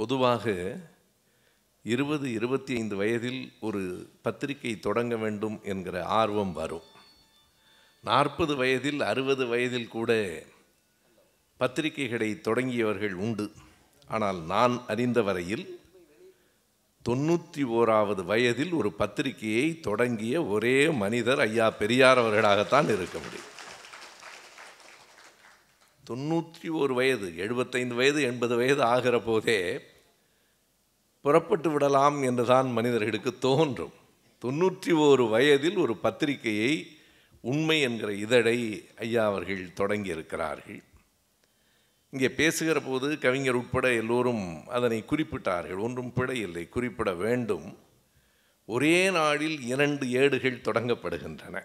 பொதுவாக இருபது இருபத்தி ஐந்து வயதில் ஒரு பத்திரிகை தொடங்க வேண்டும் என்கிற ஆர்வம் வரும் நாற்பது வயதில் அறுபது வயதில் கூட பத்திரிகைகளை தொடங்கியவர்கள் உண்டு ஆனால் நான் அறிந்த வரையில் தொண்ணூற்றி ஓராவது வயதில் ஒரு பத்திரிகையை தொடங்கிய ஒரே மனிதர் ஐயா பெரியார் அவர்களாகத்தான் இருக்க முடியும் தொண்ணூற்றி ஒரு வயது எழுபத்தைந்து வயது எண்பது வயது ஆகிற போதே புறப்பட்டு விடலாம் என்றுதான் மனிதர்களுக்கு தோன்றும் தொண்ணூற்றி ஒரு வயதில் ஒரு பத்திரிகையை உண்மை என்கிற இதழை ஐயா அவர்கள் தொடங்கியிருக்கிறார்கள் இங்கே பேசுகிற போது கவிஞர் உட்பட எல்லோரும் அதனை குறிப்பிட்டார்கள் ஒன்றும் பிழை இல்லை குறிப்பிட வேண்டும் ஒரே நாளில் இரண்டு ஏடுகள் தொடங்கப்படுகின்றன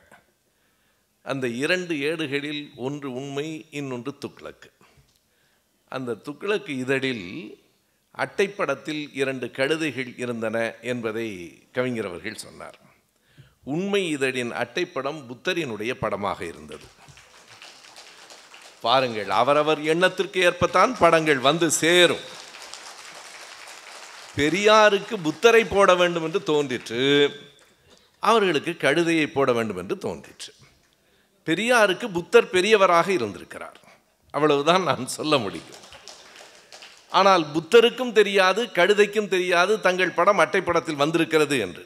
அந்த இரண்டு ஏடுகளில் ஒன்று உண்மை இன்னொன்று துக்ளக்கு அந்த துக்ளக்கு இதழில் அட்டைப்படத்தில் இரண்டு கழுதைகள் இருந்தன என்பதை கவிஞர் அவர்கள் சொன்னார் உண்மை இதழின் அட்டைப்படம் புத்தரினுடைய படமாக இருந்தது பாருங்கள் அவரவர் எண்ணத்திற்கு ஏற்பத்தான் படங்கள் வந்து சேரும் பெரியாருக்கு புத்தரை போட வேண்டும் என்று தோன்றிற்று அவர்களுக்கு கழுதையை போட வேண்டும் என்று தோன்றிற்று பெரியாருக்கு புத்தர் பெரியவராக இருந்திருக்கிறார் அவ்வளவுதான் நான் சொல்ல முடியும் ஆனால் புத்தருக்கும் தெரியாது கழுதைக்கும் தெரியாது தங்கள் படம் அட்டைப்படத்தில் வந்திருக்கிறது என்று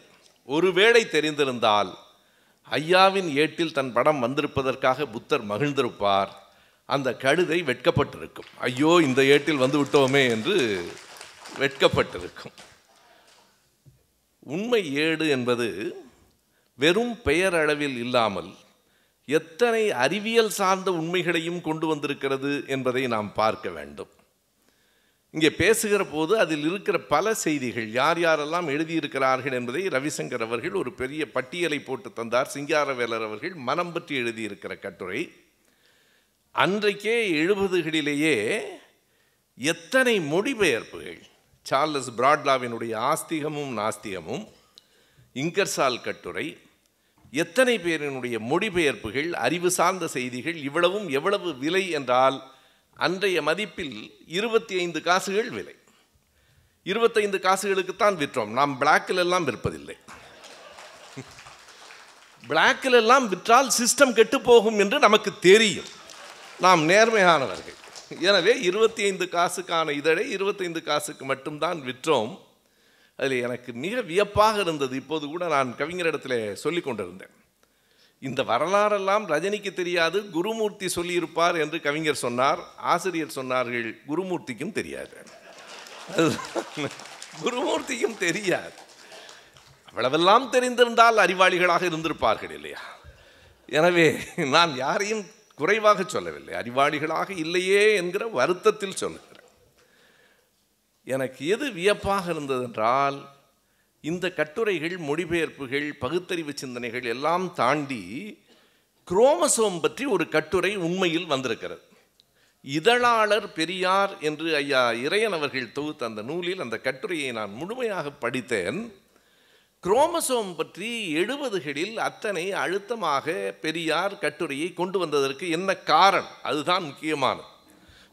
ஒருவேளை தெரிந்திருந்தால் ஐயாவின் ஏட்டில் தன் படம் வந்திருப்பதற்காக புத்தர் மகிழ்ந்திருப்பார் அந்த கழுதை வெட்கப்பட்டிருக்கும் ஐயோ இந்த ஏட்டில் வந்து விட்டோமே என்று வெட்கப்பட்டிருக்கும் உண்மை ஏடு என்பது வெறும் பெயரளவில் இல்லாமல் எத்தனை அறிவியல் சார்ந்த உண்மைகளையும் கொண்டு வந்திருக்கிறது என்பதை நாம் பார்க்க வேண்டும் இங்கே பேசுகிற போது அதில் இருக்கிற பல செய்திகள் யார் யாரெல்லாம் எழுதியிருக்கிறார்கள் என்பதை ரவிசங்கர் அவர்கள் ஒரு பெரிய பட்டியலை போட்டு தந்தார் சிங்காரவேலர் அவர்கள் மனம் பற்றி எழுதியிருக்கிற கட்டுரை அன்றைக்கே எழுபதுகளிலேயே எத்தனை மொழிபெயர்ப்புகள் சார்லஸ் பிராட்லாவினுடைய ஆஸ்திகமும் நாஸ்திகமும் இங்கர்சால் கட்டுரை எத்தனை பேரினுடைய மொழிபெயர்ப்புகள் அறிவு சார்ந்த செய்திகள் இவ்வளவும் எவ்வளவு விலை என்றால் அன்றைய மதிப்பில் இருபத்தி ஐந்து காசுகள் விலை இருபத்தைந்து காசுகளுக்குத்தான் விற்றோம் நாம் பிளாக்கில் எல்லாம் விற்பதில்லை பிளாக்கில் எல்லாம் விற்றால் சிஸ்டம் கெட்டு போகும் என்று நமக்கு தெரியும் நாம் நேர்மையானவர்கள் எனவே இருபத்தி ஐந்து காசுக்கான இதழை இருபத்தைந்து காசுக்கு மட்டும்தான் விற்றோம் அதில் எனக்கு மிக வியப்பாக இருந்தது இப்போது கூட நான் கவிஞரிடத்தில் சொல்லி கொண்டிருந்தேன் இந்த வரலாறெல்லாம் ரஜினிக்கு தெரியாது குருமூர்த்தி சொல்லியிருப்பார் என்று கவிஞர் சொன்னார் ஆசிரியர் சொன்னார்கள் குருமூர்த்திக்கும் தெரியாது குருமூர்த்திக்கும் தெரியாது அவ்வளவெல்லாம் தெரிந்திருந்தால் அறிவாளிகளாக இருந்திருப்பார்கள் இல்லையா எனவே நான் யாரையும் குறைவாக சொல்லவில்லை அறிவாளிகளாக இல்லையே என்கிற வருத்தத்தில் சொன்னேன் எனக்கு எது வியப்பாக இருந்ததென்றால் இந்த கட்டுரைகள் மொழிபெயர்ப்புகள் பகுத்தறிவு சிந்தனைகள் எல்லாம் தாண்டி குரோமசோம் பற்றி ஒரு கட்டுரை உண்மையில் வந்திருக்கிறது இதழாளர் பெரியார் என்று ஐயா இறையன் அவர்கள் தொகுத்த அந்த நூலில் அந்த கட்டுரையை நான் முழுமையாக படித்தேன் குரோமசோம் பற்றி எழுபதுகளில் அத்தனை அழுத்தமாக பெரியார் கட்டுரையை கொண்டு வந்ததற்கு என்ன காரணம் அதுதான் முக்கியமானது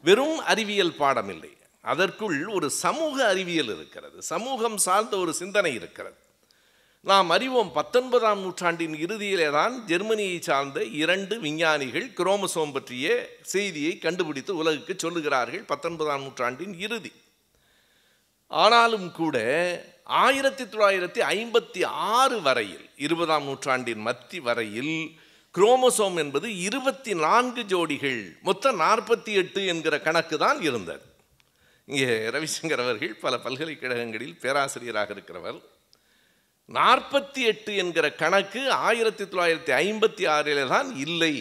வெறும் அறிவியல் பாடம் இல்லை அதற்குள் ஒரு சமூக அறிவியல் இருக்கிறது சமூகம் சார்ந்த ஒரு சிந்தனை இருக்கிறது நாம் அறிவோம் பத்தொன்பதாம் நூற்றாண்டின் இறுதியிலே தான் ஜெர்மனியை சார்ந்த இரண்டு விஞ்ஞானிகள் குரோமசோம் பற்றிய செய்தியை கண்டுபிடித்து உலகுக்கு சொல்லுகிறார்கள் பத்தொன்பதாம் நூற்றாண்டின் இறுதி ஆனாலும் கூட ஆயிரத்தி தொள்ளாயிரத்தி ஐம்பத்தி ஆறு வரையில் இருபதாம் நூற்றாண்டின் மத்தி வரையில் குரோமசோம் என்பது இருபத்தி நான்கு ஜோடிகள் மொத்தம் நாற்பத்தி எட்டு என்கிற கணக்கு தான் இருந்தது இங்கே ரவிசங்கர் அவர்கள் பல பல்கலைக்கழகங்களில் பேராசிரியராக இருக்கிறவர் நாற்பத்தி எட்டு என்கிற கணக்கு ஆயிரத்தி தொள்ளாயிரத்தி ஐம்பத்தி ஆறில் தான் இல்லை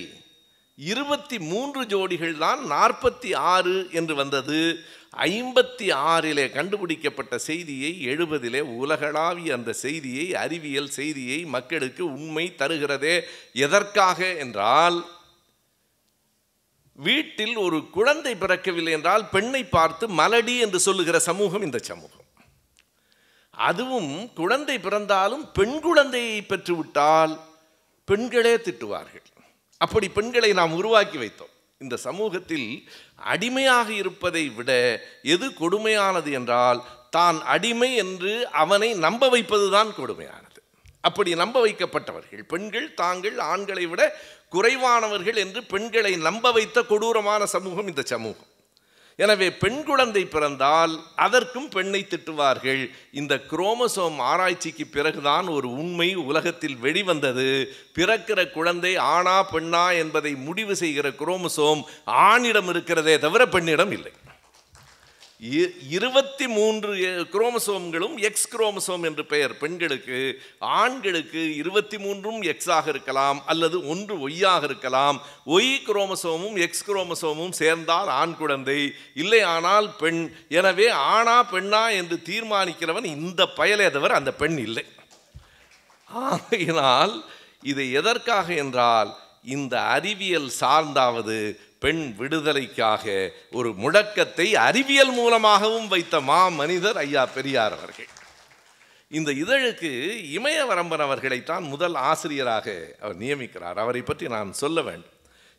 இருபத்தி மூன்று ஜோடிகள் தான் நாற்பத்தி ஆறு என்று வந்தது ஐம்பத்தி ஆறிலே கண்டுபிடிக்கப்பட்ட செய்தியை எழுபதிலே உலகளாவிய அந்த செய்தியை அறிவியல் செய்தியை மக்களுக்கு உண்மை தருகிறதே எதற்காக என்றால் வீட்டில் ஒரு குழந்தை பிறக்கவில்லை என்றால் பெண்ணை பார்த்து மலடி என்று சொல்லுகிற சமூகம் இந்த சமூகம் அதுவும் குழந்தை பிறந்தாலும் பெண் குழந்தையை பெற்றுவிட்டால் பெண்களே திட்டுவார்கள் அப்படி பெண்களை நாம் உருவாக்கி வைத்தோம் இந்த சமூகத்தில் அடிமையாக இருப்பதை விட எது கொடுமையானது என்றால் தான் அடிமை என்று அவனை நம்ப வைப்பதுதான் கொடுமையானது அப்படி நம்ப வைக்கப்பட்டவர்கள் பெண்கள் தாங்கள் ஆண்களை விட குறைவானவர்கள் என்று பெண்களை நம்ப வைத்த கொடூரமான சமூகம் இந்த சமூகம் எனவே பெண் குழந்தை பிறந்தால் அதற்கும் பெண்ணை திட்டுவார்கள் இந்த குரோமசோம் ஆராய்ச்சிக்கு பிறகுதான் ஒரு உண்மை உலகத்தில் வெளிவந்தது பிறக்கிற குழந்தை ஆணா பெண்ணா என்பதை முடிவு செய்கிற குரோமசோம் ஆணிடம் இருக்கிறதே தவிர பெண்ணிடம் இல்லை இருபத்தி மூன்று குரோமசோம்களும் எக்ஸ் குரோமசோம் என்று பெயர் பெண்களுக்கு ஆண்களுக்கு இருபத்தி மூன்றும் எக்ஸாக இருக்கலாம் அல்லது ஒன்று ஒய்யாக இருக்கலாம் ஒய் குரோமசோமும் எக்ஸ் குரோமசோமும் சேர்ந்தால் ஆண் குழந்தை இல்லை ஆனால் பெண் எனவே ஆணா பெண்ணா என்று தீர்மானிக்கிறவன் இந்த பயலே தவிர அந்த பெண் இல்லை ஆகையினால் இது எதற்காக என்றால் இந்த அறிவியல் சார்ந்தாவது பெண் விடுதலைக்காக ஒரு முடக்கத்தை அறிவியல் மூலமாகவும் வைத்த மா மனிதர் ஐயா பெரியார் அவர்கள் இந்த இதழுக்கு இமயவரம்பன் அவர்களைத்தான் முதல் ஆசிரியராக அவர் நியமிக்கிறார் அவரை பற்றி நான் சொல்ல வேண்டும்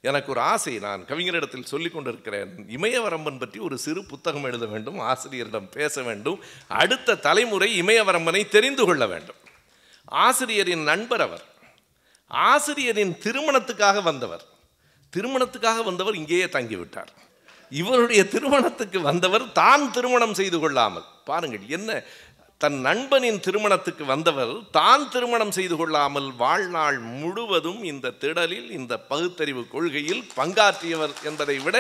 எனக்கு ஒரு ஆசை நான் கவிஞரிடத்தில் சொல்லி கொண்டிருக்கிறேன் இமயவரம்பன் பற்றி ஒரு சிறு புத்தகம் எழுத வேண்டும் ஆசிரியரிடம் பேச வேண்டும் அடுத்த தலைமுறை இமயவரம்பனை தெரிந்து கொள்ள வேண்டும் ஆசிரியரின் நண்பர் அவர் ஆசிரியரின் திருமணத்துக்காக வந்தவர் திருமணத்துக்காக வந்தவர் இங்கேயே தங்கிவிட்டார் இவருடைய திருமணத்துக்கு வந்தவர் தான் திருமணம் செய்து கொள்ளாமல் பாருங்கள் என்ன தன் நண்பனின் திருமணத்துக்கு வந்தவர் தான் திருமணம் செய்து கொள்ளாமல் வாழ்நாள் முழுவதும் இந்த திடலில் இந்த பகுத்தறிவு கொள்கையில் பங்காற்றியவர் என்பதை விட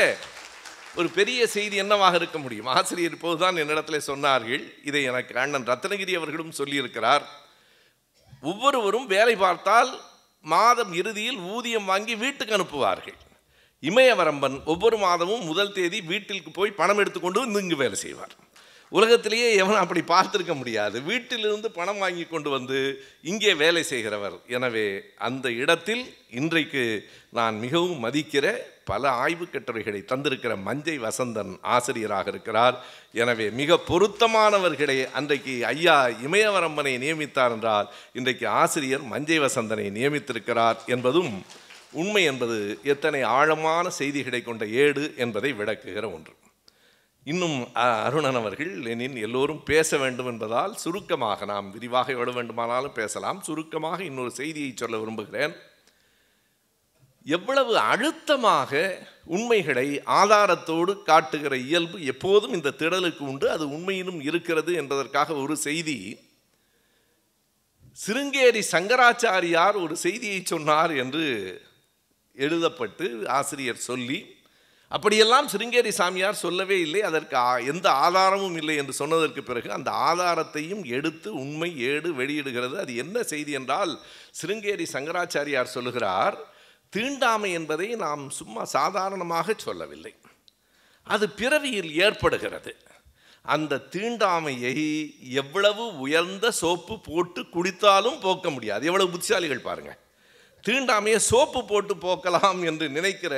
ஒரு பெரிய செய்தி என்னவாக இருக்க முடியும் ஆசிரியர் இப்போதுதான் என்னிடத்தில் சொன்னார்கள் இதை எனக்கு அண்ணன் ரத்னகிரி அவர்களும் சொல்லியிருக்கிறார் ஒவ்வொருவரும் வேலை பார்த்தால் மாதம் இறுதியில் ஊதியம் வாங்கி வீட்டுக்கு அனுப்புவார்கள் இமயவரம்பன் ஒவ்வொரு மாதமும் முதல் தேதி வீட்டிற்கு போய் பணம் எடுத்துக்கொண்டு வந்து இங்கு வேலை செய்வார் உலகத்திலேயே எவனும் அப்படி பார்த்துருக்க முடியாது வீட்டிலிருந்து பணம் வாங்கி கொண்டு வந்து இங்கே வேலை செய்கிறவர் எனவே அந்த இடத்தில் இன்றைக்கு நான் மிகவும் மதிக்கிற பல ஆய்வு கட்டுரைகளை தந்திருக்கிற மஞ்சை வசந்தன் ஆசிரியராக இருக்கிறார் எனவே மிக பொருத்தமானவர்களை அன்றைக்கு ஐயா இமயவரம்பனை நியமித்தார் என்றால் இன்றைக்கு ஆசிரியர் மஞ்சை வசந்தனை நியமித்திருக்கிறார் என்பதும் உண்மை என்பது எத்தனை ஆழமான செய்திகளை கொண்ட ஏடு என்பதை விளக்குகிற ஒன்று இன்னும் அருணன் அவர்கள் லெனின் எல்லோரும் பேச வேண்டும் என்பதால் சுருக்கமாக நாம் விரிவாக எவ்வளவு வேண்டுமானாலும் பேசலாம் சுருக்கமாக இன்னொரு செய்தியை சொல்ல விரும்புகிறேன் எவ்வளவு அழுத்தமாக உண்மைகளை ஆதாரத்தோடு காட்டுகிற இயல்பு எப்போதும் இந்த திடலுக்கு உண்டு அது உண்மையிலும் இருக்கிறது என்பதற்காக ஒரு செய்தி சிருங்கேரி சங்கராச்சாரியார் ஒரு செய்தியை சொன்னார் என்று எழுதப்பட்டு ஆசிரியர் சொல்லி அப்படியெல்லாம் சிருங்கேரி சாமியார் சொல்லவே இல்லை அதற்கு எந்த ஆதாரமும் இல்லை என்று சொன்னதற்கு பிறகு அந்த ஆதாரத்தையும் எடுத்து உண்மை ஏடு வெளியிடுகிறது அது என்ன செய்தி என்றால் சிருங்கேரி சங்கராச்சாரியார் சொல்லுகிறார் தீண்டாமை என்பதை நாம் சும்மா சாதாரணமாக சொல்லவில்லை அது பிறவியில் ஏற்படுகிறது அந்த தீண்டாமையை எவ்வளவு உயர்ந்த சோப்பு போட்டு குடித்தாலும் போக்க முடியாது எவ்வளவு புத்திசாலிகள் பாருங்கள் தீண்டாமையை சோப்பு போட்டு போக்கலாம் என்று நினைக்கிற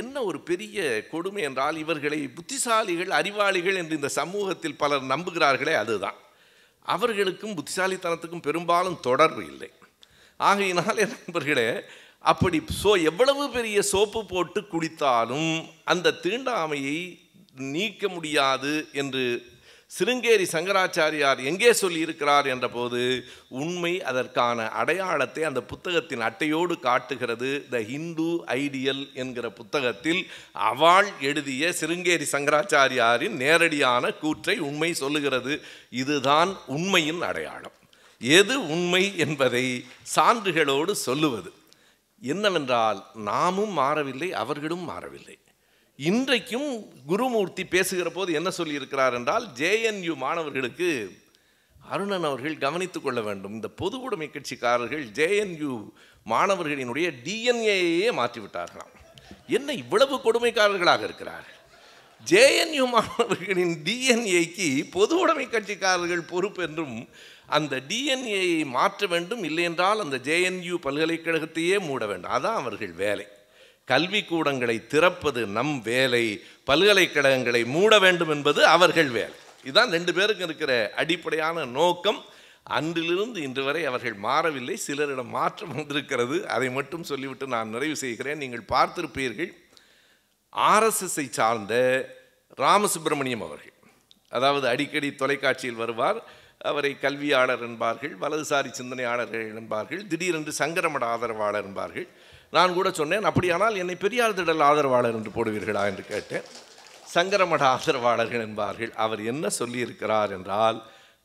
என்ன ஒரு பெரிய கொடுமை என்றால் இவர்களை புத்திசாலிகள் அறிவாளிகள் என்று இந்த சமூகத்தில் பலர் நம்புகிறார்களே அதுதான் அவர்களுக்கும் புத்திசாலித்தனத்துக்கும் பெரும்பாலும் தொடர்பு இல்லை ஆகையினால் நண்பர்களே அப்படி சோ எவ்வளவு பெரிய சோப்பு போட்டு குளித்தாலும் அந்த தீண்டாமையை நீக்க முடியாது என்று சிருங்கேரி சங்கராச்சாரியார் எங்கே சொல்லியிருக்கிறார் என்ற போது உண்மை அதற்கான அடையாளத்தை அந்த புத்தகத்தின் அட்டையோடு காட்டுகிறது த ஹிந்து ஐடியல் என்கிற புத்தகத்தில் அவாள் எழுதிய சிருங்கேரி சங்கராச்சாரியாரின் நேரடியான கூற்றை உண்மை சொல்லுகிறது இதுதான் உண்மையின் அடையாளம் எது உண்மை என்பதை சான்றுகளோடு சொல்லுவது என்னவென்றால் நாமும் மாறவில்லை அவர்களும் மாறவில்லை இன்றைக்கும் குருமூர்த்தி பேசுகிற போது என்ன சொல்லியிருக்கிறார் என்றால் ஜேஎன்யூ மாணவர்களுக்கு அருணன் அவர்கள் கவனித்துக் கொள்ள வேண்டும் இந்த பொது உடைமை கட்சிக்காரர்கள் ஜேஎன்யூ மாணவர்களினுடைய டிஎன்ஏயே மாற்றிவிட்டார்களாம் என்ன இவ்வளவு கொடுமைக்காரர்களாக இருக்கிறார் ஜேஎன்யூ மாணவர்களின் டிஎன்ஏக்கு பொது உடைமை கட்சிக்காரர்கள் பொறுப்பு என்றும் அந்த டிஎன்ஏயை மாற்ற வேண்டும் இல்லையென்றால் அந்த ஜேஎன்யூ பல்கலைக்கழகத்தையே மூட வேண்டும் அதான் அவர்கள் வேலை கல்வி கூடங்களை திறப்பது நம் வேலை பல்கலைக்கழகங்களை மூட வேண்டும் என்பது அவர்கள் வேலை இதுதான் ரெண்டு பேருக்கு இருக்கிற அடிப்படையான நோக்கம் அன்றிலிருந்து இன்று வரை அவர்கள் மாறவில்லை சிலரிடம் மாற்றம் வந்திருக்கிறது அதை மட்டும் சொல்லிவிட்டு நான் நிறைவு செய்கிறேன் நீங்கள் பார்த்திருப்பீர்கள் ஆர்எஸ்எஸ்ஐ சார்ந்த ராமசுப்பிரமணியம் அவர்கள் அதாவது அடிக்கடி தொலைக்காட்சியில் வருவார் அவரை கல்வியாளர் என்பார்கள் வலதுசாரி சிந்தனையாளர்கள் என்பார்கள் திடீரென்று சங்கரமட ஆதரவாளர் என்பார்கள் நான் கூட சொன்னேன் அப்படியானால் என்னை பெரியார் திடல் ஆதரவாளர் என்று போடுவீர்களா என்று கேட்டேன் சங்கரமட ஆதரவாளர்கள் என்பார்கள் அவர் என்ன சொல்லியிருக்கிறார் என்றால்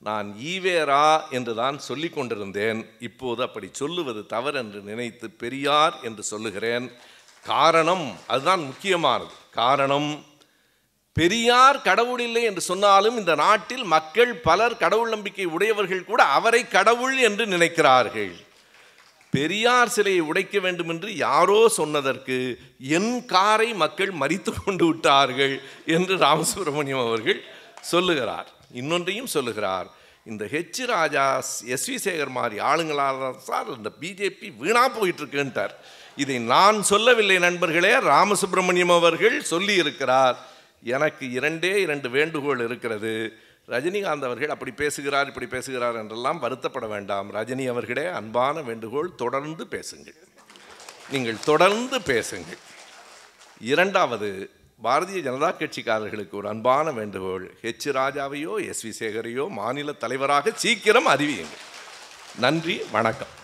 நான் ஈவேரா என்று தான் சொல்லி கொண்டிருந்தேன் இப்போது அப்படி சொல்லுவது தவறு என்று நினைத்து பெரியார் என்று சொல்லுகிறேன் காரணம் அதுதான் முக்கியமானது காரணம் பெரியார் கடவுள் இல்லை என்று சொன்னாலும் இந்த நாட்டில் மக்கள் பலர் கடவுள் நம்பிக்கை உடையவர்கள் கூட அவரை கடவுள் என்று நினைக்கிறார்கள் பெரியார் சிலையை உடைக்க வேண்டும் என்று யாரோ சொன்னதற்கு என் காரை மக்கள் மறித்து கொண்டு விட்டார்கள் என்று ராமசுப்ரமணியம் அவர்கள் சொல்லுகிறார் இன்னொன்றையும் சொல்லுகிறார் இந்த H Raja S V Sekar மாதிரி ஆளுங்களாக சார் இந்த பிஜேபி வீணாக போயிட்டுருக்குன்ட்டார் இதை நான் சொல்லவில்லை நண்பர்களே ராமசுப்ரமணியம் அவர்கள் சொல்லியிருக்கிறார் எனக்கு இரண்டே இரண்டு வேண்டுகோள் இருக்கிறது ரஜினிகாந்த் அவர்கள் அப்படி பேசுகிறார் இப்படி பேசுகிறார் என்றெல்லாம் வருத்தப்பட வேண்டாம் ரஜினி அவர்களே அன்பான வேண்டுகோள் தொடர்ந்து பேசுங்கள் நீங்கள் தொடர்ந்து பேசுங்கள் இரண்டாவது பாரதிய ஜனதா கட்சிக்காரர்களுக்கு ஒரு அன்பான வேண்டுகோள் ஹெச் ராஜாவையோ எஸ் வி சேகரையோ மாநில தலைவராக சீக்கிரம் அறிவியுங்கள் நன்றி வணக்கம்